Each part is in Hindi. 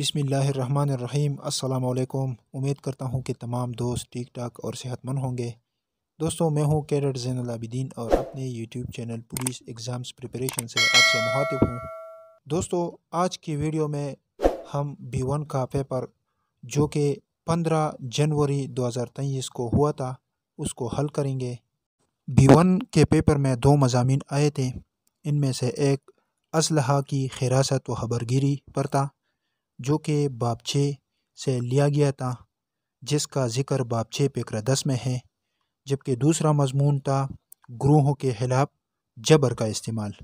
अस्सलाम अल्लाम उम्मीद करता हूँ कि तमाम दोस्त ठीक ठाक और सेहतमंद होंगे दोस्तों मैं हूँ कैडेट जैनलाबिदीन आबिदीन और अपने YouTube channel police exams preparation से आपसे मुखातिब हूँ दोस्तों आज की वीडियो में हम बी वन का पेपर जो कि 15 जनवरी 2023 को हुआ था उसको हल करेंगे बी वन के पेपर में दो मजामी आए थे इनमें से एक असलहा की हिरासत व खबरगिरी पर था जो कि बापछे से लिया गया था जिसका ज़िक्र बापछे पेकर दस में है जबकि दूसरा मजमून था ग्रोहों के खिलाफ जबर का इस्तेमाल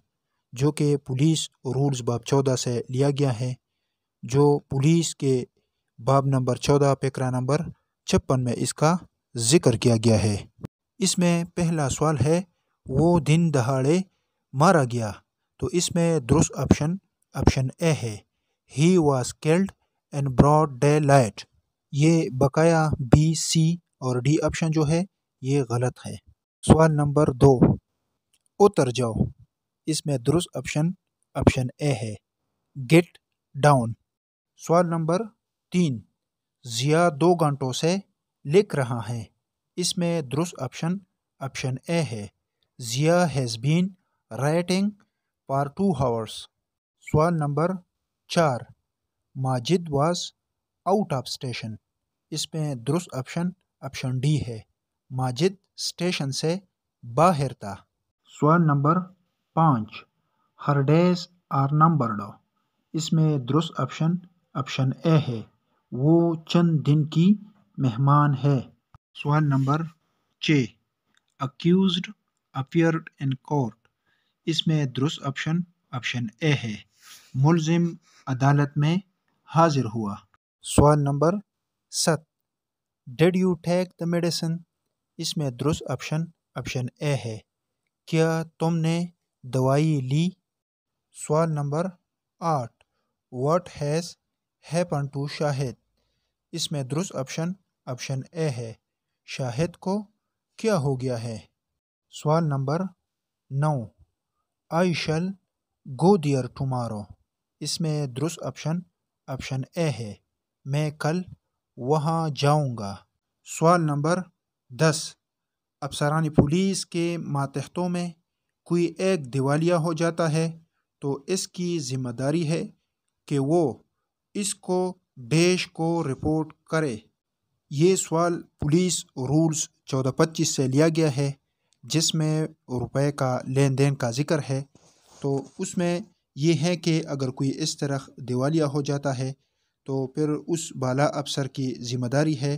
जो कि पुलिस रूल्स बाब चौदह से लिया गया है जो पुलिस के बाब नंबर चौदह पेकरा नंबर छप्पन में इसका ज़िक्र किया गया है इसमें पहला सवाल है वो दिन दहाड़े मारा गया तो इसमें दुरुस्त ऑप्शन ऑप्शन ए है he was killed in broad daylight ये बकाया बी सी और डी ऑप्शन जो है ये गलत है सवाल नंबर दो उतर जाओ इसमें दुरुस्त ऑप्शन ऑप्शन ए है गेट डाउन सवाल नंबर तीन ज़िया दो घंटों से लिख रहा है इसमें दुरुस्त ऑप्शन ऑप्शन ए है Zia has been writing for two hours सवाल नंबर चार Majid was out of station इसमें दुरुस्त ऑप्शन ऑप्शन डी है माजिद स्टेशन से बाहर था सवाल नंबर पाँच हर डेज आर डो इसमें दुरुस्त ऑप्शन ऑप्शन ए है वो चंद दिन की मेहमान है सवाल नंबर छ अक्यूज अपियर्ड इन कोर्ट इसमें दुरुस्त ऑप्शन ऑप्शन ए है मुलजिम अदालत में हाजिर हुआ सवाल नंबर सत did you take the medicine इसमें दुरुस्त ऑप्शन ऑप्शन ए है क्या तुमने दवाई ली सवाल नंबर आठ what has happen to Shahid इसमें दुरुस्त ऑप्शन ऑप्शन ए है शाहिद को क्या हो गया है सवाल नंबर नौ आई शल गो दियर टुमारो इसमें दुरुस्त ऑप्शन ऑप्शन ए है मैं कल वहाँ जाऊँगा सवाल नंबर दस अफसरान पुलिस के मातहतों में कोई एक दिवालिया हो जाता है तो इसकी जिम्मेदारी है कि वो इसको देश को रिपोर्ट करे ये सवाल पुलिस रूल्स चौदह पच्चीस से लिया गया है जिसमें रुपए का लेन देन का जिक्र है तो उसमें ये है कि अगर कोई इस तरह दिवालिया हो जाता है तो फिर उस बाला अफसर की ज़िम्मेदारी है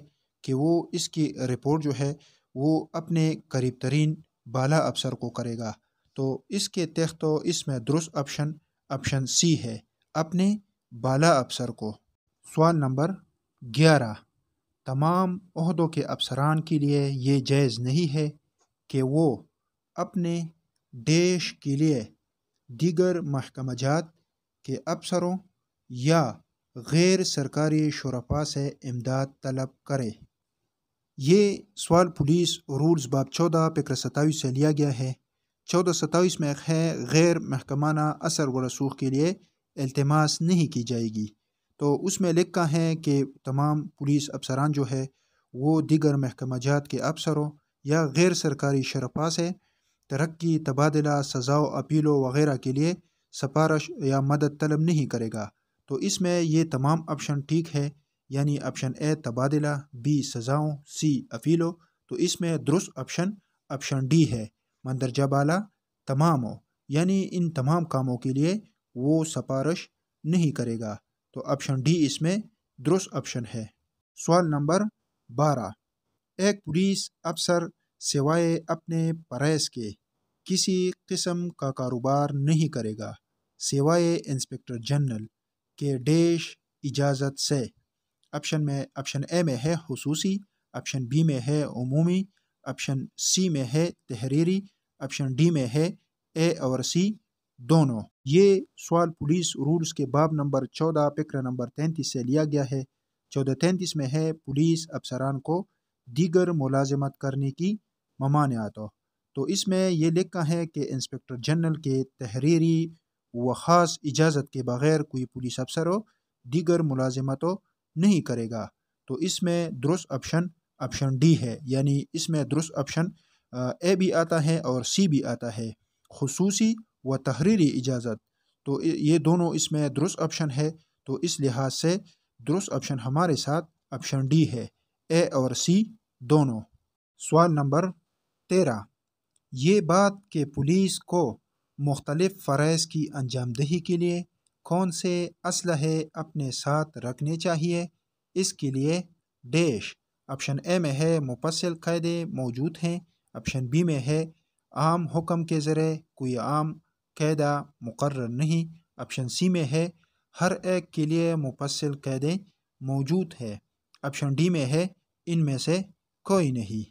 कि वो इसकी रिपोर्ट जो है वो अपने करीब तरीन बाला अफसर को करेगा तो इसके तहत तो इसमें दुरुस्त ऑप्शन ऑप्शन सी है अपने बाला अफसर को सवाल नंबर ग्यारह तमाम अहदों के अफसरान के लिए ये जायज़ नहीं है कि वो अपने देश के लिए दीगर जात के अफसरों या गैर सरकारी शरफा से इमदाद तलब करें ये सवाल पुलिस रूल्स बाब चौदह पिक्र सताईस से लिया गया है चौदह सताईस में है गैर महकमाना असर व रसूख के लिए अल्तमास नहीं की जाएगी तो उसमें लिखा है कि तमाम पुलिस अफसरान जो है वो दीगर महकमाजात के अफसरों या गैर सरकारी शरफा से तरक्की तबादला सजाओ अपीलों वगैरह के लिए सफारश या मदद तलब नहीं करेगा तो इसमें ये तमाम ऑप्शन ठीक है यानी ऑप्शन ए तबादला बी सज़ाओं सी अपीलों तो इसमें दुरुस्त ऑप्शन ऑप्शन डी है मंदरजा बाला तमामों यानी इन तमाम कामों के लिए वो सफारश नहीं करेगा तो ऑप्शन डी इसमें दुरुस्त ऑप्शन है सवाल नंबर बारह एक पुलिस अफसर सिवाए अपने परेस के किसी किस्म का कारोबार नहीं करेगा सिवाए इंस्पेक्टर जनरल के डेश इजाज़त से ऑप्शन में ऑप्शन ए में है खसूसी ऑप्शन बी में है अमूमी ऑप्शन सी में है तहरीरी ऑप्शन डी में है ए और सी दोनों ये सवाल पुलिस रूल्स के बाब नंबर चौदह पिक्र नंबर तैंतीस से लिया गया है चौदह तैंतीस में है पुलिस अफसरान को दीगर मुलाजमत करने की ममानियात तो इसमें यह लिखा है कि इंस्पेक्टर जनरल के तहरीरी व ख़ास इजाज़त के बग़ैर कोई पुलिस अफसर हो दीगर मुलाजमतों नहीं करेगा तो इसमें दुरुस्त ऑप्शन ऑप्शन डी है यानी इसमें दुरुस्त ऑप्शन ए भी आता है और सी भी आता है खसूसी व तहरीरी इजाज़त तो ये दोनों इसमें दुरुस्त ऑप्शन है तो इस लिहाज से दुरुस्त ऑप्शन हमारे साथ ऑप्शन डी है ए और सी दोनों सवाल नंबर तेरह ये बात कि पुलिस को मुख्तलिफ़ फ़रज़ की अंजामदही के लिए कौन से असलहे अपने साथ रखने चाहिए इसके लिए डैश ऑप्शन ए में है मुफसल कैदे मौजूद हैं ऑप्शन बी में है आम हुक्म के ज़रिए कोई आम कैदा मुकर नहीं ऑप्शन सी में है हर एक के लिए मुफसल कैदे मौजूद है ऑप्शन डी में है इनमें से कोई नहीं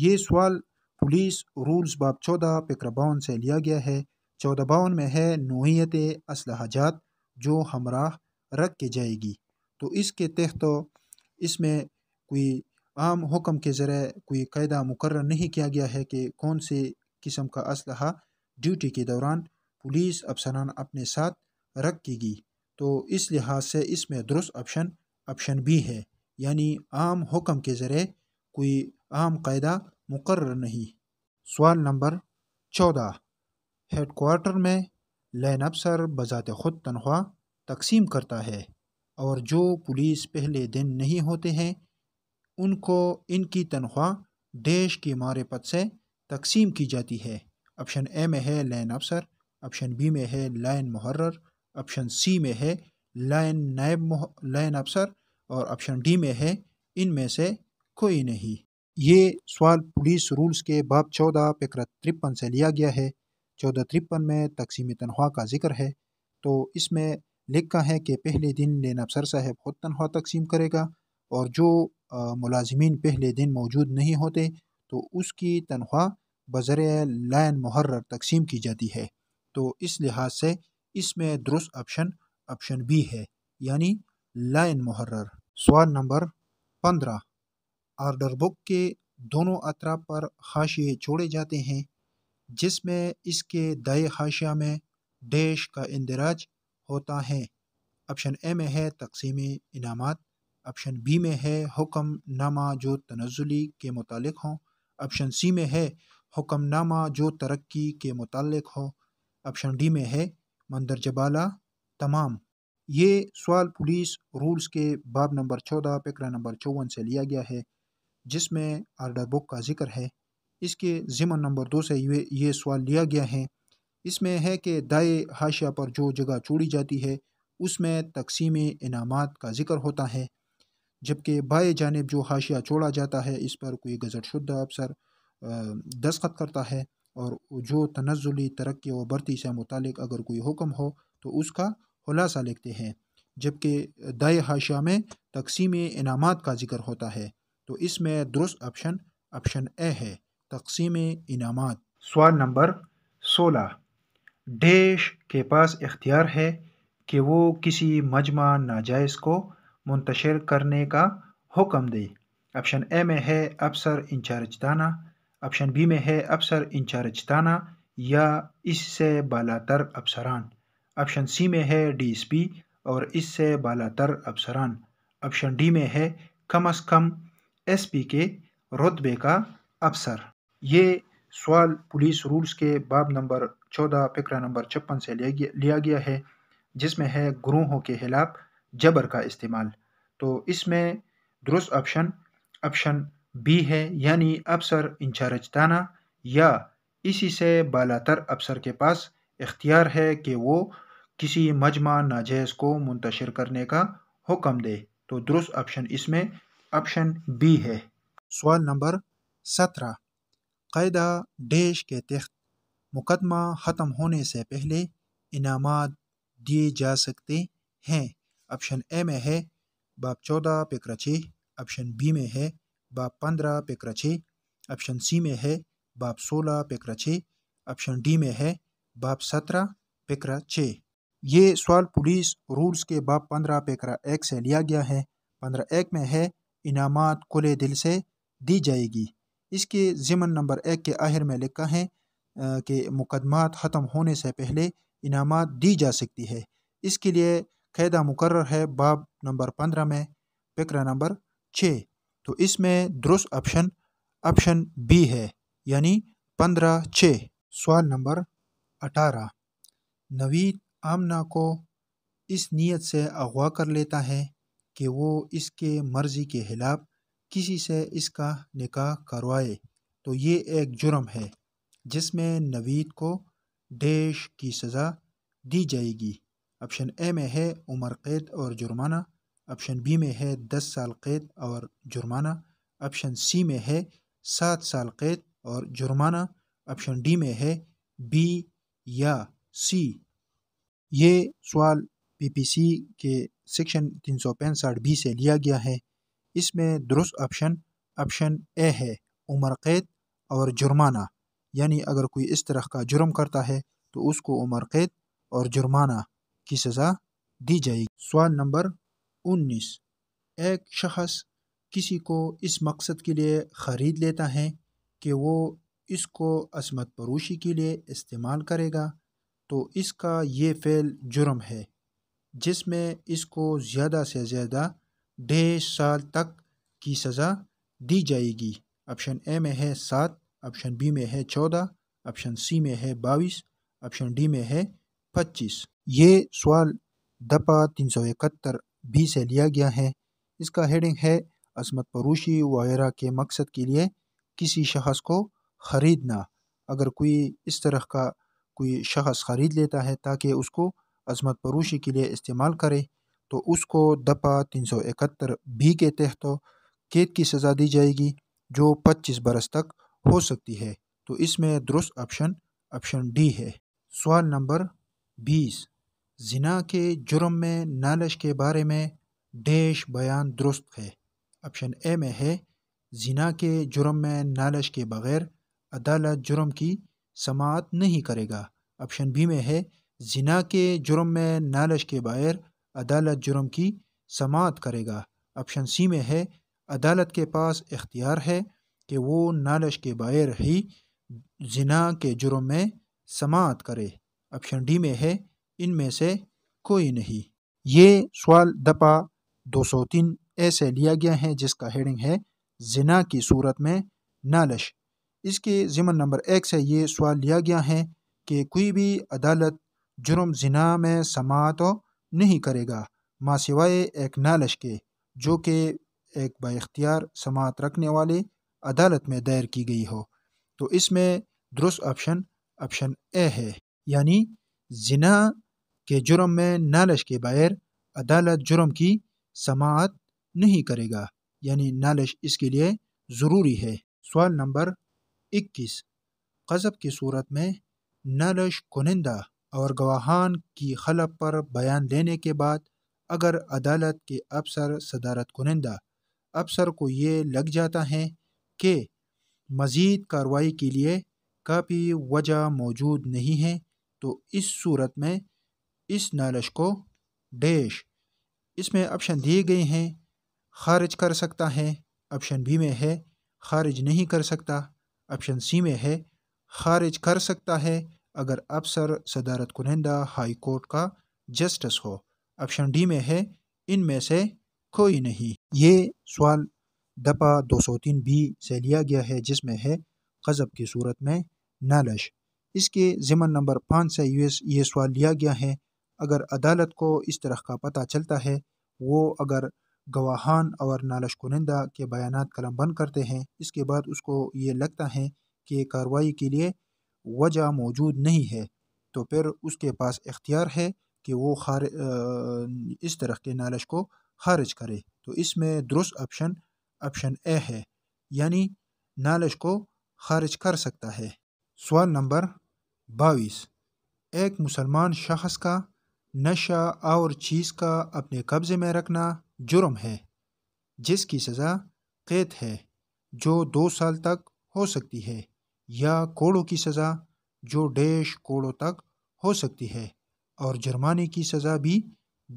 ये सवाल पुलिस रूल्स बाब चौदह पेकरबाउन से लिया गया है चौदह बावन में है नोयत असलाहजात जो हमराह रख के जाएगी तो इसके तहत तो इसमें कोई आम हुक्म के ज़रिए कोई कायदा मुकर नहीं किया गया है कि कौन से किस्म का असल ड्यूटी के दौरान पुलिस अफसरान अपने साथ रखेगी तो इस लिहाज से इसमें दुरुस्त ऑप्शन ऑप्शन भी है यानी आम हुक्म के ज़रिए कोई आम कायदा मुकर नहीं सवाल नंबर चौदह हेडकोार्टर में लाइन अफसर बज़ात ख़ुद तनख्वाह तकसीम करता है और जो पुलिस पहले दिन नहीं होते हैं उनको इनकी तनख्वाह देश की मारपत से तकसीम की जाती है ऑप्शन ए में है लाइन अफसर ऑप्शन बी में है लाइन मुहर्र ऑप्शन सी में है लाइन नायब लाइन अफसर और ऑप्शन डी में है इनमें से कोई नहीं ये सवाल पुलिस रूल्स के बाब चौदह पेकरा तिरपन से लिया गया है चौदह तिरपन में तकसीम तनख्वाह का जिक्र है तो इसमें लिखा है कि पहले दिन लेना अफसर साहब खुद तनख्वाह तकसीम करेगा और जो मुलाजमीन पहले दिन मौजूद नहीं होते तो उसकी तनख्वाह बज़र लाइन महर्र तकसीम की जाती है तो इस लिहाज से इसमें दुरुस्त ऑप्शन ऑप्शन बी है यानी लाइन महर्र सवाल नंबर पंद्रह आर्डर बुक के दोनों अतरा पर हाशिए छोड़े जाते हैं जिसमें इसके दए हाशिया में डैश का इंदराज होता है ऑप्शन ए में है तकसीम इनाम ऑप्शन बी में है हुक्म नामा जो तनजुली के मुतालिक हों ऑप्शन सी में है हुक्म नामा जो तरक्की के मुतालिक हो ऑप्शन डी में है मंदरजबाला तमाम ये सवाल पुलिस रूल्स के बाब नंबर चौदह पेकरा नंबर चौवन से लिया गया है जिसमें आर्डर बुक का जिक्र है इसके ज़िमन नंबर दो से ये ये सवाल लिया गया है इसमें है कि दाए हाशिया पर जो जगह छोड़ी जाती है उसमें तकसीम इनाम का जिक्र होता है जबकि बाएँ जानब जो हाशिया छोड़ा जाता है इस पर कोई गज़ट गज़रशुदा अफसर दस्खत करता है और जो तनजुली तरक्की व बरती से मुतक अगर कोई हुक्म हो तो उसका खुलासा लिखते हैं जबकि दाए हाशिया में तकसीम इनाम का जिक्र होता है तो इसमें दुरुस्त ऑप्शन ऑप्शन ए है तकसीम इनाम सवाल नंबर सोलह डेश के पास इख्तियार है कि वो किसी मजमा नाजायज़ को मुंतशर करने का हुक्म दे ऑप्शन ए में है अफसर इंचार्ज दाना ऑप्शन बी में है अफसर इंचार्ज दाना या इससे बालातर अफसरान ऑप्शन सी में है डी एस पी और इससे बालातर अफसरान ऑप्शन डी में है कम अज़ कम एस पी के रुतबे का अफसर ये सवाल पुलिस रूल्स के बाब नंबर चौदह फकरा नंबर छप्पन से लिया गया है जिसमें है ग्रोहों के खिलाफ जबर का इस्तेमाल तो इसमें दुरुस्त ऑप्शन ऑप्शन बी है यानी अफसर इंचार्ज ताना या इसी से बालातर अफसर के पास इख्तियार है कि वो किसी मजमा नाजायज़ को मुंतशिर करने का हुक्म दे तो दुरुस्त ऑप्शन इसमें ऑप्शन बी है सवाल नंबर सत्रह कायदा डैश के तहत मुकदमा ख़त्म होने से पहले इनाम दिए जा सकते हैं ऑप्शन ए में है बाप चौदह पेकरा छः ऑप्शन बी में है बाप पंद्रह पेकरा छः ऑप्शन सी में है बाप सोलह पेकरा छः ऑप्शन डी में है बाप सत्रह पेकरा छः ये सवाल पुलिस रूल्स के बाप पंद्रह पेकरा एक से लिया गया है पंद्रह एक में है इनामात खुले दिल से दी जाएगी इसके जिमन नंबर एक के आहिर में लिखा है कि मुकदमात ख़त्म होने से पहले इनामात दी जा सकती है इसके लिए कैदा मुकर है बाब नंबर पंद्रह में फकरा नंबर छः तो इसमें दुरुस्त ऑप्शन ऑप्शन बी है यानी पंद्रह छः सवाल नंबर अठारह नवीद आमना को इस नीयत से अगवा कर लेता है कि वो इसके मर्ज़ी के ख़िलाफ़ किसी से इसका निकाह करवाए तो ये एक जुर्म है जिसमें नवीद को देश की सज़ा दी जाएगी ऑप्शन ए में है उम्र कैद और जुर्माना ऑप्शन बी में है दस साल कैद और जुर्माना ऑप्शन सी में है सात साल कैद और जुर्माना ऑप्शन डी में है बी या सी ये सवाल पीपीसी के सेक्शन तीन सौ पैंसठ बी से लिया गया है इसमें दुरुस्त ऑप्शन ऑप्शन ए है उम्र कैद और जुर्माना यानी अगर कोई इस तरह का जुर्म करता है तो उसको उम्र कैद और जुर्माना की सज़ा दी जाएगी सवाल नंबर उन्नीस एक शख्स किसी को इस मकसद के लिए ख़रीद लेता है कि वो इसको असमत परोशी के लिए इस्तेमाल करेगा तो इसका ये फ़ेल जुर्म है जिसमें इसको ज़्यादा से ज़्यादा डेढ़ साल तक की सज़ा दी जाएगी ऑप्शन ए में है सात ऑप्शन बी में है चौदह ऑप्शन सी में है बाईस ऑप्शन डी में है पच्चीस ये सवाल दफा तीन सौ इकहत्तर भी से लिया गया है इसका हेडिंग है असमत परोशी वगैरह के मकसद के लिए किसी शख्स को ख़रीदना अगर कोई इस तरह का कोई शख्स ख़रीद लेता है ताकि उसको अजमत परोशी के लिए इस्तेमाल करे तो उसको दफा तीन सौ इकहत्तर भी के तहत कैद की सज़ा दी जाएगी जो पच्चीस बरस तक हो सकती है तो इसमें दुरुस्त ऑप्शन ऑप्शन डी है सवाल नंबर बीस जिना के जुर्म में नालश के बारे में डैश बयान दुरुस्त है ऑप्शन ए में है जिना के जुर्म में नालश के बगैर अदालत जुर्म की समात नहीं करेगा ऑप्शन बी में है जिना के जुर्म में नालश के बाहर अदालत जुर्म की समात करेगा ऑप्शन सी में है अदालत के पास इख्तियार है कि वो नालश के बाहर ही जिना के जुर्म में समात करे ऑप्शन डी में है इनमें से कोई नहीं ये सवाल दफा 203 तीन ऐसे लिया गया है जिसका हेडिंग है जिना की सूरत में नालश इसके ज़िमन नंबर एक से ये सवाल लिया गया है कि कोई भी अदालत जुर्म जिना में समा तो नहीं करेगा माँ सिवाए एक नालश के जो कि एक बाख्तियार समात रखने वाली अदालत में दायर की गई हो तो इसमें दुरुस्त ऑप्शन ऑप्शन ए है यानी जिना के जुर्म में नालश के बगैर अदालत जुर्म की समात नहीं करेगा यानी नालश इसके लिए ज़रूरी है सवाल नंबर 21 कज़ब की सूरत में नालश कुनिंदा और गवाहान की खलब पर बयान देने के बाद अगर अदालत के अफसर सदारत कुनिंदा अफसर को ये लग जाता है कि मज़ीद कार्रवाई के लिए काफ़ी वजह मौजूद नहीं है तो इस सूरत में इस नालश को डेश इसमें ऑप्शन दिए गए हैं खारिज कर सकता है ऑप्शन बी में है खारिज नहीं कर सकता ऑप्शन सी में है खारिज कर सकता है अगर अफसर सदारत कुनिंदा हाई कोर्ट का जस्टिस हो ऑप्शन डी में है इनमें से कोई नहीं ये सवाल दफा 203 बी से लिया गया है जिसमें है गज़ब की सूरत में नालश इसके ज़िमन नंबर पाँच से यूएस ये सवाल लिया गया है अगर अदालत को इस तरह का पता चलता है वो अगर गवाहान और नालश कुनिंदा के बयान कलम बंद करते हैं इसके बाद उसको ये लगता है कि कार्रवाई के लिए वजह मौजूद नहीं है तो फिर उसके पास इख्तियार है कि वो खार इस तरह के नालिश को खारिज करे तो इसमें दुरुस्त ऑप्शन ऑप्शन ए है यानी नालिश को खारिज कर सकता है सवाल नंबर बाईस एक मुसलमान शख्स का नशा और चीज़ का अपने कब्ज़े में रखना जुर्म है जिसकी सज़ा कैद है जो दो साल तक हो सकती है या कोड़ों की सज़ा जो डेश कोड़ों तक हो सकती है और जुर्माने की सज़ा भी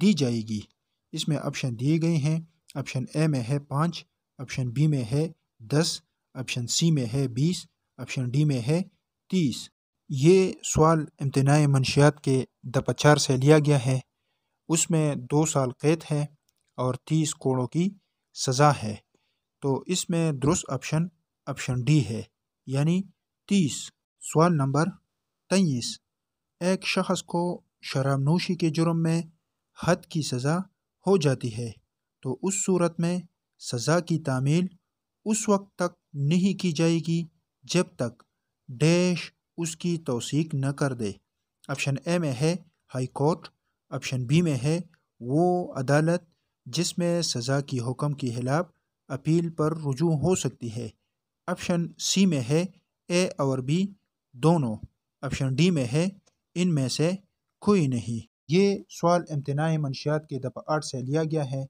दी जाएगी इसमें ऑप्शन दिए गए हैं ऑप्शन ए में है पाँच ऑप्शन बी में है दस ऑप्शन सी में है बीस ऑप्शन डी में है तीस ये सवाल इम्तनाई मनशियात के दपचार से लिया गया है उसमें दो साल कैद है और तीस कोड़ों की सज़ा है तो इसमें दुरुस्त ऑप्शन ऑप्शन डी है यानी तीस सवाल नंबर तेईस एक शख्स को शराब नोशी के जुर्म में हद की सज़ा हो जाती है तो उस सूरत में सज़ा की तामील उस वक्त तक नहीं की जाएगी जब तक डैश उसकी तोसीक न कर दे ऑप्शन ए में है हाई कोर्ट ऑप्शन बी में है वो अदालत जिसमें सज़ा की हुक्म के खिलाफ अपील पर रुजू हो सकती है ऑप्शन सी में है ए और बी दोनों ऑप्शन डी में है इनमें से कोई नहीं ये सवाल इम्तनाई मनशियात के दफा आठ से लिया गया है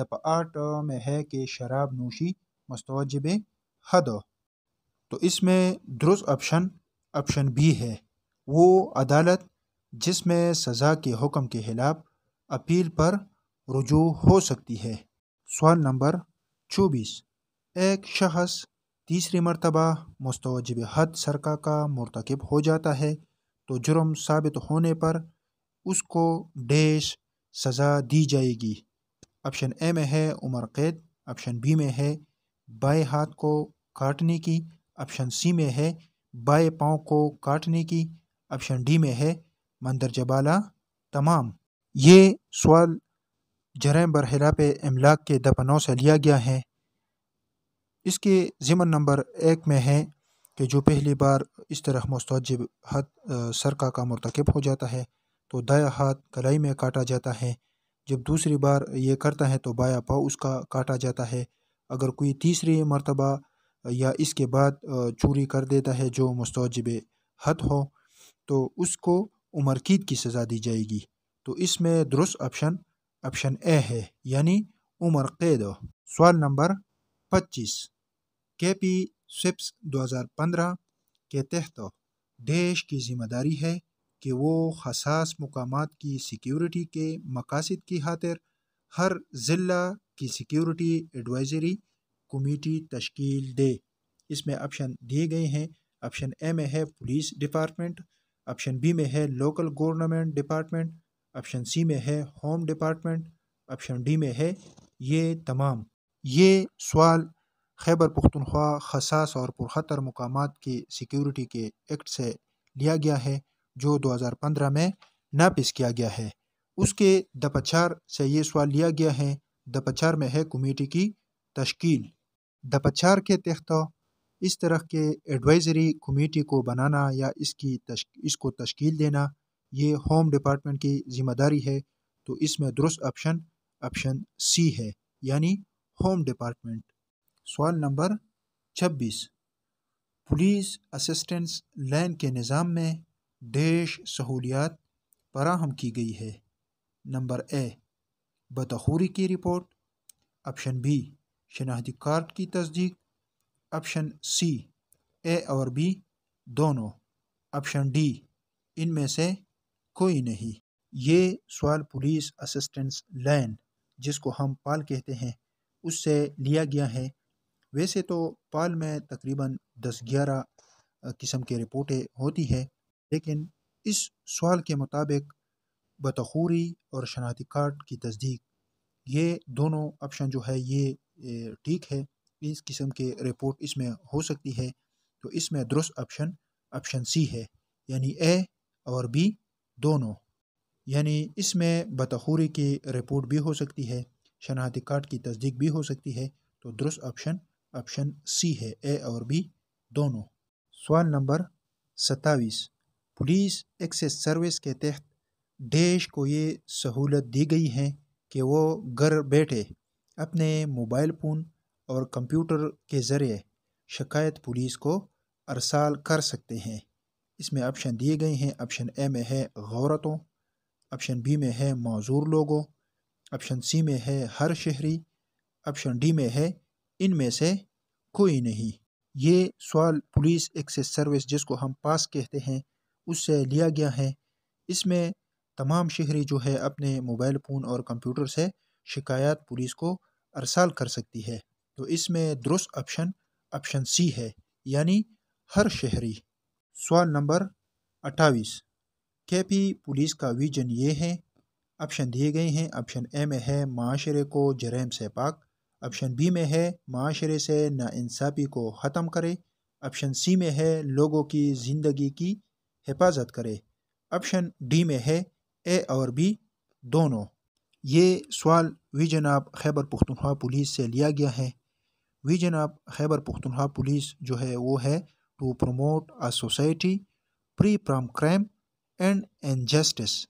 दफा आठ में है कि शराब नोशी मस्तवजब हद तो इसमें दुरुस्त ऑप्शन ऑप्शन बी है वो अदालत जिसमें सज़ा के हुक्म के खिलाफ अपील पर रुजू हो सकती है सवाल नंबर चौबीस एक शख्स तीसरी मरतबा मुस्तवजब हद सरका का मरतकब हो जाता है तो जुर्म साबित होने पर उसको डेश सज़ा दी जाएगी ऑप्शन ए में है उमर कैद ऑप्शन बी में है बाएं हाथ को काटने की ऑप्शन सी में है बाएं पाँव को काटने की ऑप्शन डी में है जबाला तमाम ये सवाल जरम बरहरा पे अमलाक के दफनों से लिया गया है इसके ज़िमन नंबर एक में है कि जो पहली बार इस तरह मस्तजब हद सरका का मरतकब हो जाता है तो दया हाथ कलाई में काटा जाता है जब दूसरी बार ये करता है तो बाया पाव उसका काटा जाता है अगर कोई तीसरी मरतबा या इसके बाद चोरी कर देता है जो मस्तजब हद हो तो उसको उमर कीद की सज़ा दी जाएगी तो इसमें दुरुस्त ऑप्शन ऑप्शन ए है यानी उमर कैद सवाल नंबर पच्चीस के पी स्विप्स पंद्रह के तहत देश की जिम्मेदारी है कि वो हसास मकाम की सिक्योरिटी के मकासद की खातिर हर ज़िला की सिक्योरिटी एडवाइजरी कमेटी तश्कील दे इसमें ऑप्शन दिए गए हैं ऑप्शन ए में है पुलिस डिपार्टमेंट ऑप्शन बी में है local government department option C में है होम डिपार्टमेंट ऑप्शन डी में है ये तमाम ये सवाल खैबर पुख्तनख्वा खसास और पुरखतर मकाम की सिक्योरिटी के एक्ट से लिया गया है जो 2015 में नापिस किया गया है उसके दपचार से ये सवाल लिया गया है दपचार में है कमेटी की तश्कील दपचार के तहत इस तरह के एडवाइजरी कमेटी को बनाना या इसकी तश्क, इसको तश्कील देना ये होम डिपार्टमेंट की जिम्मेदारी है तो इसमें दुरुस्त ऑप्शन ऑप्शन सी है यानी होम डिपार्टमेंट सवाल नंबर 26 पुलिस असिस्टेंस लाइन के निज़ाम में देश सहूलियात फराहम की गई है नंबर ए बतखूरी की रिपोर्ट ऑप्शन बी शनाख्ती कार्ड की तस्दीक ऑप्शन सी ए और बी दोनों ऑप्शन डी इनमें से कोई नहीं ये सवाल पुलिस असिस्टेंस लाइन जिसको हम पाल कहते हैं उससे लिया गया है वैसे तो पाल में तकरीबन दस ग्यारह किस्म के रिपोर्टें होती है लेकिन इस सवाल के मुताबिक बतखूरी और शनाती कार्ड की तस्दीक ये दोनों ऑप्शन जो है ये ठीक है इस किस्म के रिपोर्ट इसमें हो सकती है तो इसमें दुरुस्त ऑप्शन ऑप्शन सी है यानी ए और बी दोनों यानी इसमें बतखूरी की रिपोर्ट भी हो सकती है शनाती कार्ड की तस्दीक भी हो सकती है तो दुरुस्त ऑप्शन ऑप्शन सी है ए और बी दोनों सवाल नंबर सत्ताईस पुलिस एक्सेस सर्विस के तहत देश को ये सहूलत दी गई है कि वो घर बैठे अपने मोबाइल फ़ोन और कंप्यूटर के ज़रिए शिकायत पुलिस को अरसाल कर सकते हैं इसमें ऑप्शन दिए गए हैं ऑप्शन ए में है गौरतों ऑप्शन बी में है मौजूर लोगों ऑप्शन सी में है हर शहरी ऑप्शन डी में है इनमें से कोई नहीं ये सवाल पुलिस एक्सेस सर्विस जिसको हम पास कहते हैं उससे लिया गया है इसमें तमाम शहरी जो है अपने मोबाइल फ़ोन और कंप्यूटर से शिकायत पुलिस को अरसाल कर सकती है तो इसमें दुरुस्त ऑप्शन ऑप्शन सी है यानी हर शहरी सवाल नंबर अट्ठाईस के पी पुलिस का विजन ये है ऑप्शन दिए गए हैं ऑप्शन ए में है माशरे को जरम से पाक ऑप्शन बी में है माशरे से नासाफ़ी को ख़त्म करे ऑप्शन सी में है लोगों की ज़िंदगी की हिफाजत करे ऑप्शन डी में है ए और बी दोनों ये सवाल वी जनाब खैबर पुख्तनख्वा पुलिस से लिया गया है वी जनाब खैबर पुख्तनख्वा पुलिस जो है वो है to promote a society free from crime and and justice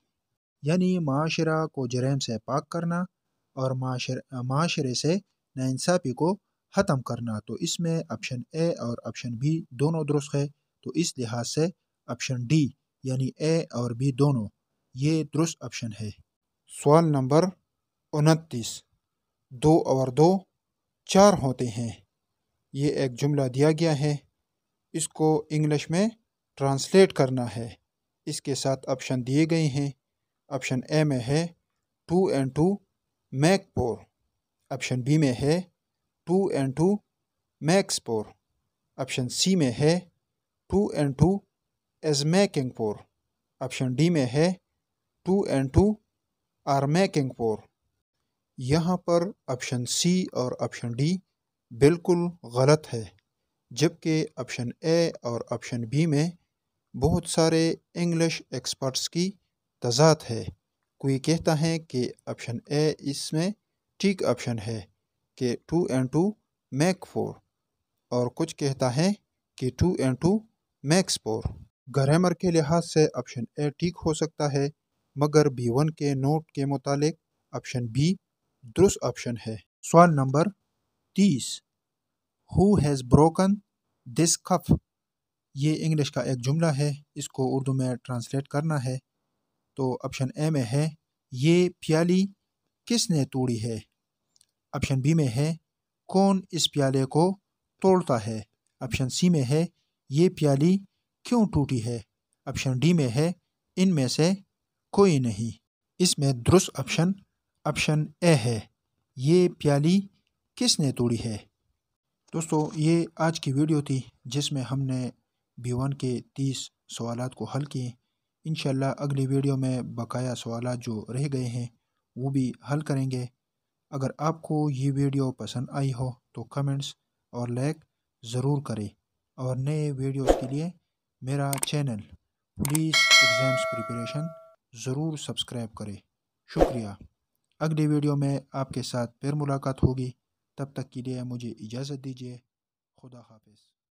यानी माशरा को जरम से पाक करना और माशरे से नासाफ़ी को ख़त्म करना तो इसमें ऑप्शन ए और ऑप्शन बी दोनों दुरुस्त है तो इस लिहाज से ऑप्शन डी यानी ए और बी दोनों ये दुरुस्त ऑप्शन है सवाल नंबर उनतीस दो और दो चार होते हैं ये एक जुमला दिया गया है इसको इंग्लिश में ट्रांसलेट करना है इसके साथ ऑप्शन दिए गए हैं ऑप्शन ए में है two and two make four option B में है two and two makes four option C में है two and two is making four option D में है two and two are making four यहाँ पर ऑप्शन सी और ऑप्शन डी बिल्कुल गलत है जबकि ऑप्शन ए और ऑप्शन बी में बहुत सारे इंग्लिश एक्सपर्ट्स की तजाद है कोई कहता है कि ऑप्शन ए इसमें ठीक ऑप्शन है कि two and two make four और कुछ कहता है कि two and two makes four grammar के लिहाज से ऑप्शन ए ठीक हो सकता है मगर बी वन के नोट के मुतालिक ऑप्शन बी दुरुस्त ऑप्शन है सवाल नंबर तीस who has broken this cup ये इंग्लिश का एक जुमला है इसको उर्दू में ट्रांसलेट करना है तो ऑप्शन ए में है ये प्याली किसने तोड़ी है ऑप्शन बी में है कौन इस प्याले को तोड़ता है ऑप्शन सी में है ये प्याली क्यों टूटी है ऑप्शन डी में है इनमें से कोई नहीं इसमें दुरुस्त ऑप्शन ऑप्शन ए है ये प्याली किसने तोड़ी है दोस्तों ये आज की वीडियो थी जिसमें हमने बी वन के तीस सवाल को हल किए इनशाला अगली वीडियो में बकाया सवाल जो रह गए हैं वो भी हल करेंगे अगर आपको ये वीडियो पसंद आई हो तो कमेंट्स और लाइक ज़रूर करें और नए वीडियोस के लिए मेरा चैनल पुलिस एग्ज़ाम्स प्रिपरेशन ज़रूर सब्सक्राइब करें शुक्रिया अगली वीडियो में आपके साथ फिर मुलाकात होगी तब तक के लिए मुझे इजाज़त दीजिए खुदा हाफिज़